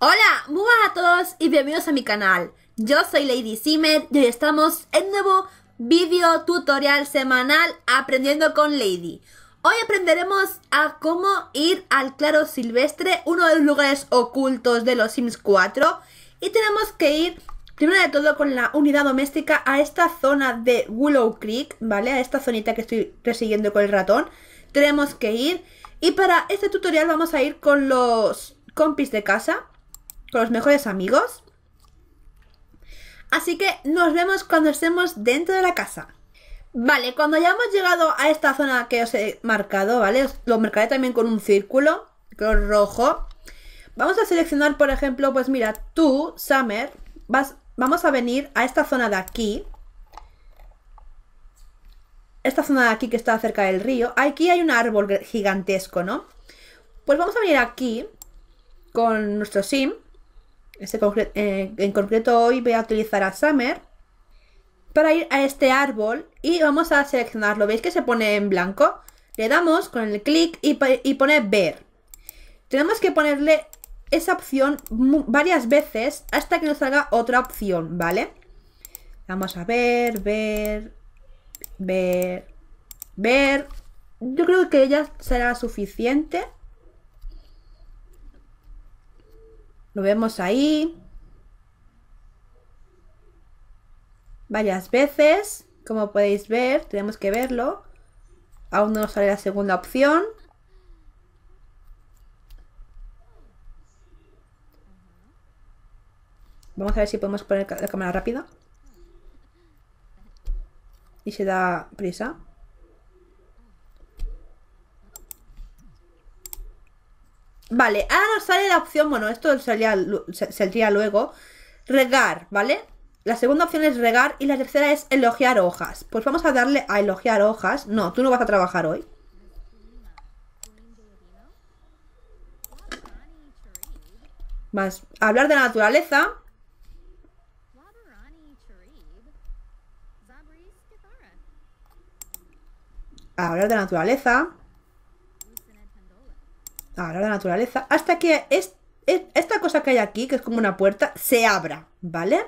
Hola, muy buenas a todos y bienvenidos a mi canal. Yo soy Lady Simmer y hoy estamos en nuevo video tutorial semanal aprendiendo con Lady. Hoy aprenderemos a cómo ir al claro silvestre, uno de los lugares ocultos de los Sims 4. Y tenemos que ir, primero de todo, con la unidad doméstica a esta zona de Willow Creek, ¿vale? A esta zonita que estoy persiguiendo con el ratón. Tenemos que ir. Y para este tutorial vamos a ir con los compis de casa, con los mejores amigos. Así que nos vemos cuando estemos dentro de la casa. Vale, cuando ya hemos llegado a esta zona que os he marcado, ¿vale? Os lo marcaré también con un círculo, color rojo. Vamos a seleccionar, por ejemplo, pues mira, tú, Summer, vas, vamos a venir a esta zona de aquí. Esta zona de aquí que está cerca del río. Aquí hay un árbol gigantesco, ¿no? Pues vamos a venir aquí con nuestro sim este eh, en concreto hoy voy a utilizar a Summer para ir a este árbol y vamos a seleccionarlo. ¿Veis que se pone en blanco? Le damos con el clic y, y pone ver. Tenemos que ponerle esa opción varias veces hasta que nos salga otra opción, ¿vale? Vamos a ver, ver, ver, ver. Yo creo que ya será suficiente. Lo vemos ahí. Varias veces. Como podéis ver, tenemos que verlo. Aún no nos sale la segunda opción. Vamos a ver si podemos poner la cámara rápida. Y se da prisa. Vale, ahora nos sale la opción, bueno, esto saldría, luego, regar, ¿vale? La segunda opción es regar y la tercera es elogiar hojas. Pues vamos a darle a elogiar hojas. No, tú no vas a trabajar hoy. Vas hablar de la naturaleza. hablar de la naturaleza. Ahora la naturaleza, hasta que es, esta cosa que hay aquí, que es como una puerta, se abra, ¿vale?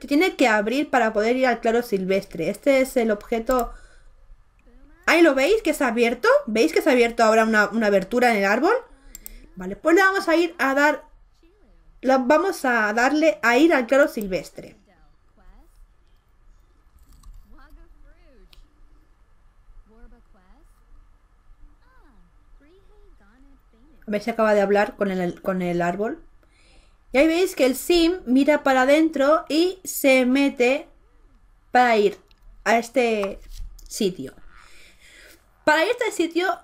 Se tiene que abrir para poder ir al claro silvestre. Este es el objeto... Ahí lo veis, que se ha abierto. ¿Veis que se ha abierto ahora una, abertura en el árbol? Vale, pues le vamos a ir a dar... La, vamos a darle a ir al claro silvestre. se Acaba de hablar con el, con el árbol. Y ahí veis que el sim mira para adentro y se mete para ir a este sitio. Para ir a este sitio,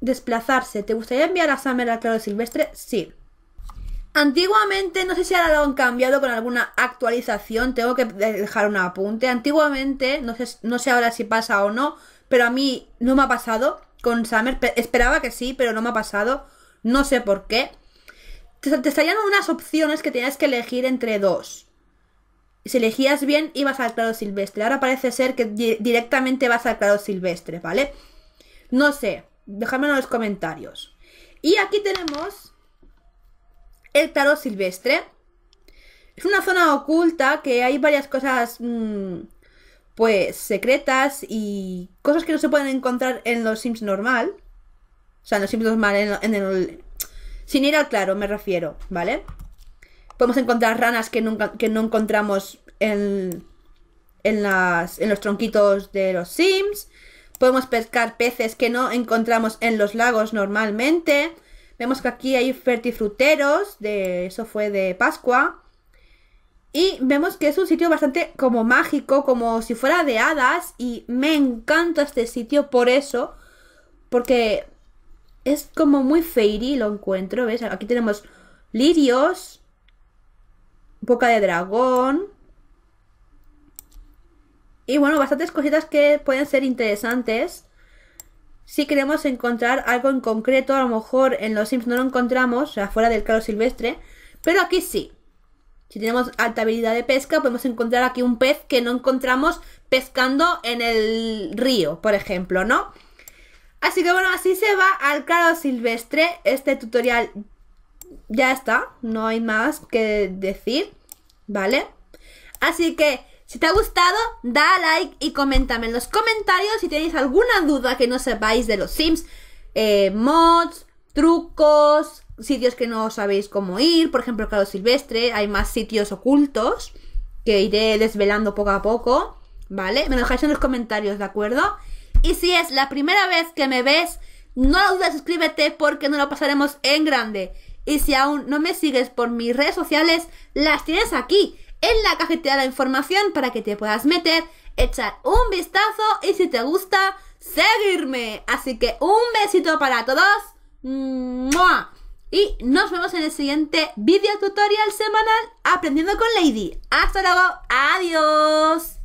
desplazarse. ¿Te gustaría enviar a Summer al claro silvestre? Sí. Antiguamente, no sé si ahora lo han cambiado con alguna actualización, tengo que dejar un apunte. Antiguamente, no sé, no sé ahora si pasa o no, pero a mí no me ha pasado con Summer. Esperaba que sí, pero no me ha pasado. No sé por qué. Te, estarían salían unas opciones que tenías que elegir entre dos. Si elegías bien, ibas al claro silvestre. Ahora parece ser que directamente vas al claro silvestre, ¿vale? No sé. déjame en los comentarios. Y aquí tenemos el claro silvestre. Es una zona oculta que hay varias cosas mm, pues secretas y cosas que no se pueden encontrar en los Sims normal. O sea, en los Sims normal, en, el... Sin ir al claro, me refiero, ¿vale? Podemos encontrar ranas que, nunca, que no encontramos en, en, las, en los tronquitos de los Sims. Podemos pescar peces que no encontramos en los lagos normalmente. Vemos que aquí hay fertifruteros, de, eso fue de Pascua. Y vemos que es un sitio bastante como mágico, como si fuera de hadas. Y me encanta este sitio por eso. Porque es como muy fairy, lo encuentro, ¿ves? Aquí tenemos lirios, boca de dragón. Y bueno, bastantes cositas que pueden ser interesantes. Si queremos encontrar algo en concreto, a lo mejor en los Sims no lo encontramos, o sea, fuera del caro silvestre. Pero aquí sí. Si tenemos alta habilidad de pesca, podemos encontrar aquí un pez que no encontramos pescando en el río, por ejemplo, ¿no? Así que bueno, así se va al claro silvestre. Este tutorial ya está, no hay más que decir, ¿vale? Así que si te ha gustado, da like y coméntame en los comentarios si tenéis alguna duda que no sepáis de los Sims, eh, mods, trucos, sitios que no sabéis cómo ir, por ejemplo, Claro Silvestre, hay más sitios ocultos que iré desvelando poco a poco, ¿vale? Me lo dejáis en los comentarios, ¿de acuerdo? Y si es la primera vez que me ves, no dudes, suscríbete porque no lo pasaremos en grande. Y si aún no me sigues por mis redes sociales, las tienes aquí, en la cajita de información para que te puedas meter, echar un vistazo y si te gusta, seguirme. Así que un besito para todos. ¡Mua! Y nos vemos en el siguiente video tutorial semanal aprendiendo con Lady. Hasta luego, adiós.